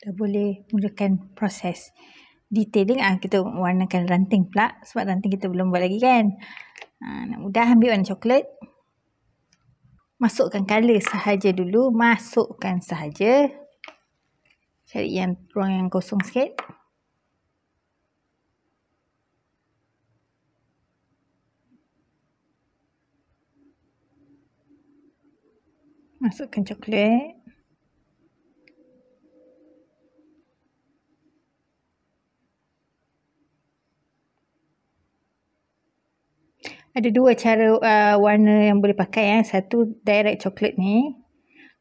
dah boleh mulakan proses detailing. Ah kita warnakan ranting pula sebab ranting kita belum buat lagi kan ha, nak mudah ambil warna coklat masukkan color sahaja dulu masukkan sahaja cari yang ruang yang kosong sikit masukkan coklat Ada dua cara uh, warna yang boleh pakai. Eh. Satu direct coklat ni.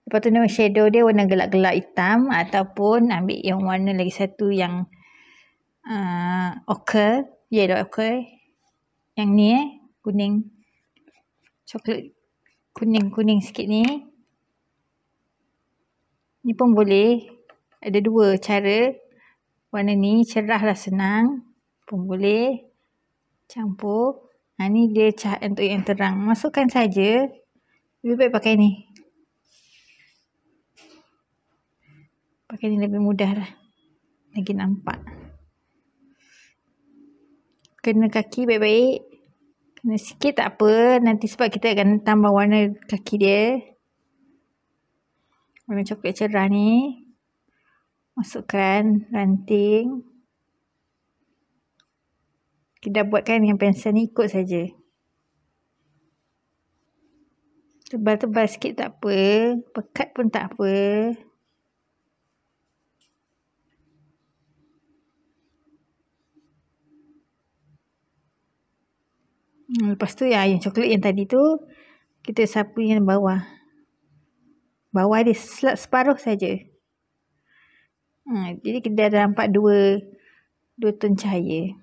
Lepas tu nama shadow dia warna gelap-gelap hitam. Ataupun ambil yang warna lagi satu yang uh, ochre. Yellow ochre. Yang ni eh. Kuning. Coklat kuning-kuning sikit ni. Ni pun boleh. Ada dua cara. Warna ni cerahlah senang. Pun boleh. Campur. Ha, ni dia cah untuk yang terang. Masukkan saja. Lebih baik pakai ni. Pakai ni lebih mudah lah. Lagi nampak. Kena kaki baik-baik. Kena sikit tak apa. Nanti sebab kita akan tambah warna kaki dia. Warna coklat cerah ni. Masukkan ranting. Kita buatkan yang pensel ni ikut saja. Tebal-tebal sikit tak apa. Pekat pun tak apa. Hmm, lepas tu ya yang coklat yang tadi tu kita sapu yang bawah. Bawah dia selat separuh saja. Ha, jadi kita dah nampak dua dua ton cahaya.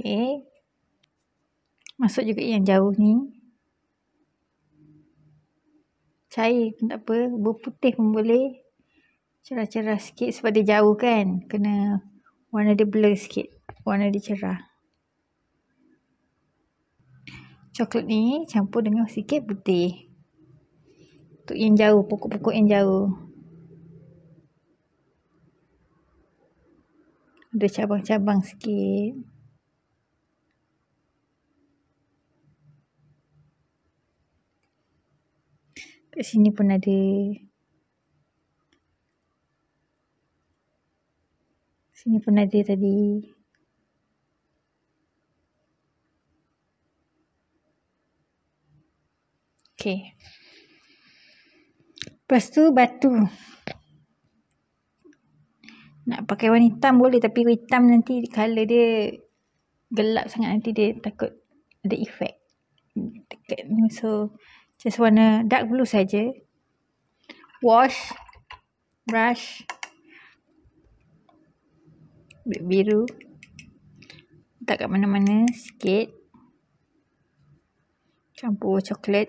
Okey. Masuk juga yang jauh ni. Cair pun tak apa. Berputih pun boleh. Cerah-cerah sikit sebab dia jauh kan. Kena warna dia blur sikit. Warna dia cerah. Coklat ni campur dengan sikit putih. Untuk yang jauh, pokok-pokok yang jauh. Ada cabang-cabang sikit. Kat sini pun ada. Sini pun ada tadi. Okay. Lepas tu batu. Nak pakai warna hitam boleh tapi hitam nanti colour dia gelap sangat nanti dia takut ada efek. Dekat ni so just warna dark blue saja. Wash, brush, ambil biru, Tak kat mana-mana sikit, campur coklat.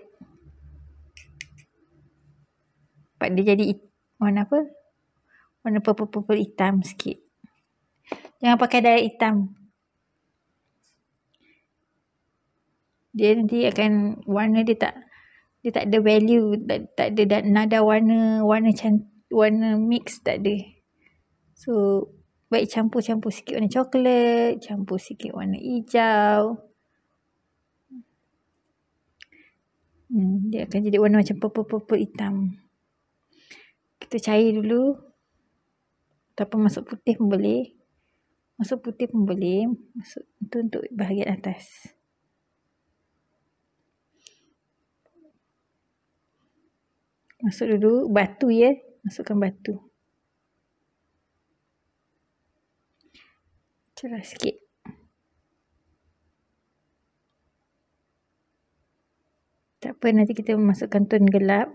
Sebab dia jadi warna apa? Warna purple-purple hitam sikit. Jangan pakai dye hitam. Dia nanti akan warna dia tak dia tak ada value, tak, tak ada dan nada warna, warna can, warna mix tak ada. So, baik campur-campur sikit warna coklat, campur sikit warna hijau. Hmm, dia akan jadi warna macam purple-purple hitam. Kita cair dulu. Ataupun masuk putih pun boleh. Masuk putih pun boleh. Masuk untuk bahagian atas. Masuk dulu batu ya. Masukkan batu. Cerah sikit. Tak apa nanti kita masukkan ton gelap.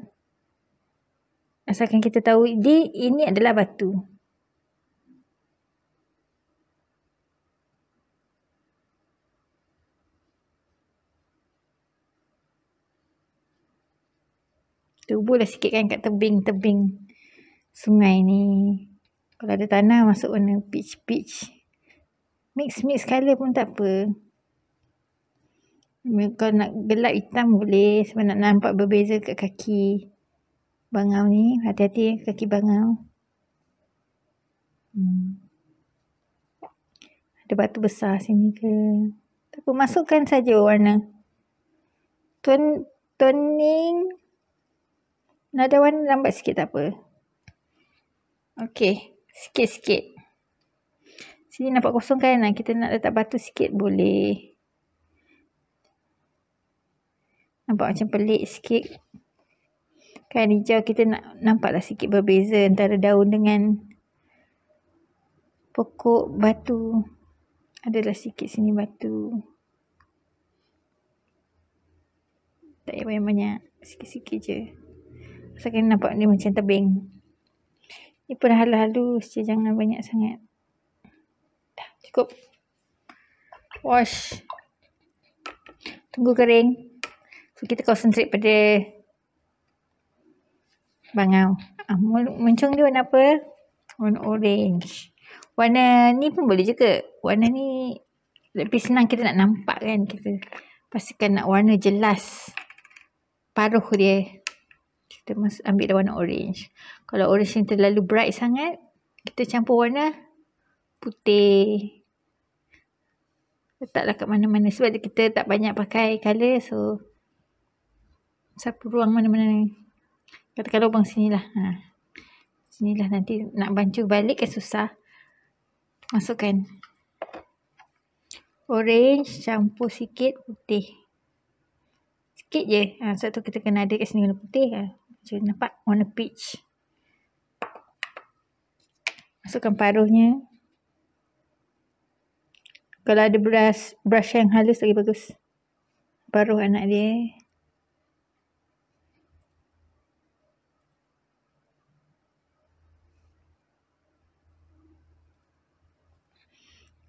Asalkan kita tahu ini, ini adalah batu. Tubuhlah sikit kan kat tebing-tebing sungai ni. Kalau ada tanah masuk warna peach-peach. Mix-mix colour pun tak apa. Kalau nak gelap hitam boleh sebab nak nampak berbeza kat kaki bangau ni. Hati-hati ya, kaki bangau. Hmm. Ada batu besar sini ke? Tak apa, masukkan saja warna. Tone, toning Nada warna lambat sikit tak apa. Okey. Sikit-sikit. Sini nampak kosong kan? Ah, kita nak letak batu sikit boleh. Nampak macam pelik sikit. Kan hijau kita nak nampaklah sikit berbeza antara daun dengan pokok batu. Adalah sikit sini batu. Tak payah banyak. Sikit-sikit je. Sikit-sikit je. Sebab kena nampak dia macam tebing. Ni pun halus-halus je. Jangan banyak sangat. Dah, cukup. Wash. Tunggu kering. So, kita concentrate pada bangau. Ah, mencung dia warna apa? Warna orange. Warna ni pun boleh juga. Warna ni lebih senang kita nak nampak kan. Kita pastikan nak warna jelas paruh dia kita ambil warna orange. Kalau orange yang terlalu bright sangat, kita campur warna putih. Letaklah kat mana-mana sebab kita tak banyak pakai colour so siapa ruang mana-mana ni. Katakan lubang lah, Ha. lah nanti nak bancu balik kan susah. Masukkan. Orange campur sikit putih. Sikit je. Ha, sebab tu kita kena ada kat sini warna putih. Ha. Macam mana nampak? On peach. Masukkan paruhnya. Kalau ada brush, brush yang halus lagi bagus. Paruh anak dia.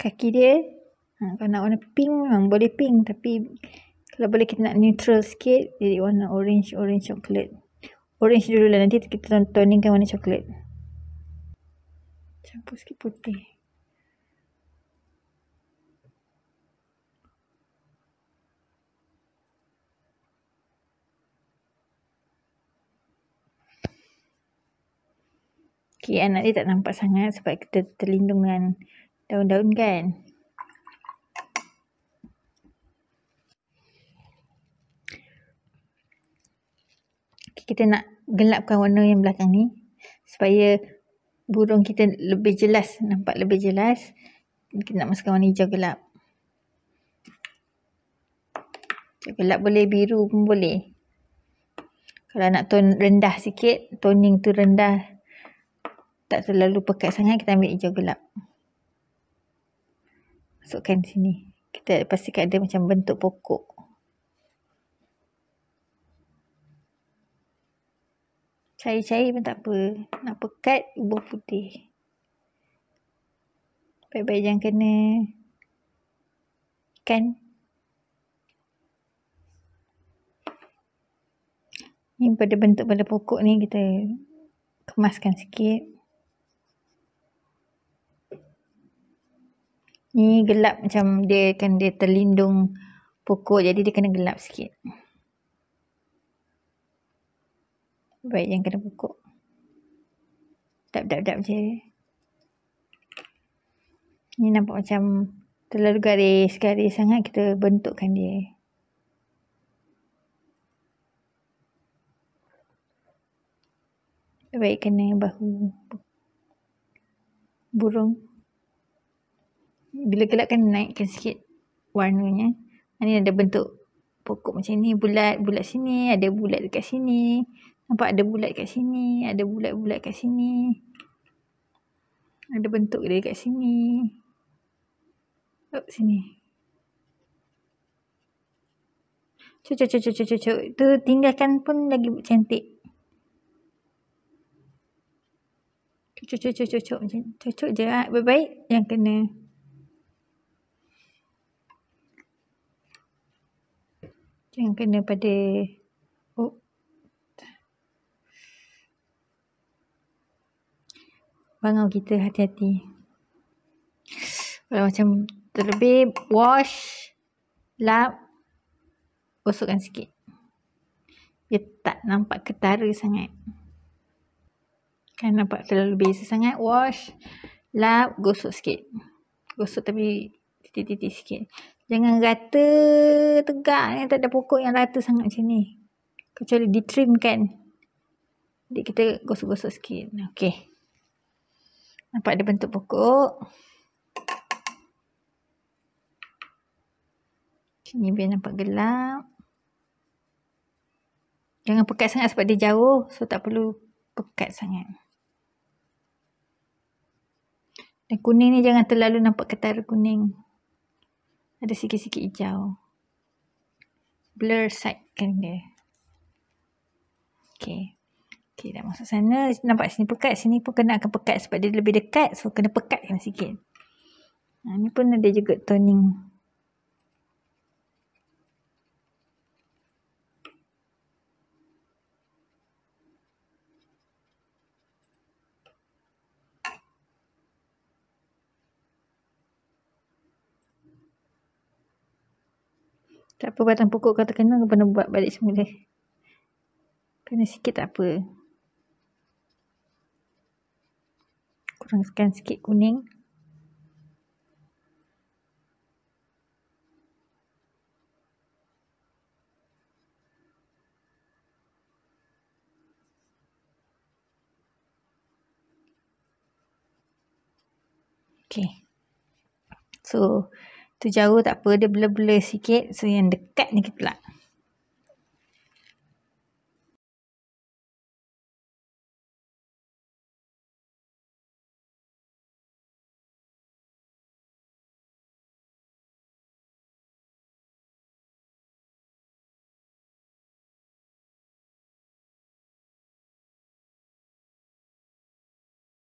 Kaki dia. Ha, kalau nak warna pink memang boleh pink. Tapi kalau boleh kita nak neutral sikit. Jadi warna orange, orange chocolate. Orange dulu lah. Nanti kita toningkan warna coklat. Campur sikit putih. Okay, anak dia tak nampak sangat sebab kita terlindung dengan daun-daun kan. kita nak gelapkan warna yang belakang ni supaya burung kita lebih jelas nampak lebih jelas kita nak masukkan warna hijau gelap hijau gelap boleh biru pun boleh kalau nak ton rendah sikit toning tu rendah tak terlalu pekat sangat kita ambil hijau gelap masukkan sini kita pastikan ada macam bentuk pokok Cari-cari pun tak apa. Nak pekat, ubah putih. Baik-baik jangan kena. Kan? Ni pada bentuk pada pokok ni kita kemaskan sikit. Ni gelap macam dia kan dia terlindung pokok jadi dia kena gelap sikit. Okay. Baik yang kena pokok. Dap dap dap je. Ni nampak macam terlalu garis. Garis sangat kita bentukkan dia. Baik kena bahu burung. Bila gelapkan naikkan sikit warnanya. Ini ada bentuk pokok macam ni. Bulat, bulat sini. Ada bulat dekat sini. Nampak ada bulat kat sini, ada bulat-bulat kat sini. Ada bentuk dia kat sini. Oh, sini. Cucuk, cucuk, cucuk, cucuk. Tu tinggalkan pun lagi cantik. Cucuk, cucuk, cucuk, cucuk. Cucuk je lah. Baik-baik yang kena. Yang kena pada Bangau kita hati-hati. Kalau macam terlebih wash, lap, gosokkan sikit. Dia tak nampak ketara sangat. Kan nampak terlalu biasa sangat. Wash, lap, gosok sikit. Gosok tapi titik-titik sikit. Jangan rata tegak ni. Eh. Tak ada pokok yang rata sangat macam ni. Kecuali di trim kan. Jadi kita gosok-gosok sikit. Okay. Nampak ada bentuk pokok. Ini biar nampak gelap. Jangan pekat sangat sebab dia jauh. So tak perlu pekat sangat. Dan kuning ni jangan terlalu nampak ketara kuning. Ada sikit-sikit hijau. Blur side kan dia. Okay. Okay, dah masuk sana. Nampak sini pekat. Sini pun kena akan pekat sebab dia lebih dekat. So, kena pekat kan sikit. Ha, ni pun ada juga toning. Tak apa, batang pokok kata kena, kena buat balik semula. Kena sikit tak apa. tuangkan sikit kuning. Okay. So, tu jauh tak apa. Dia blur-blur sikit. So, yang dekat ni kita lah.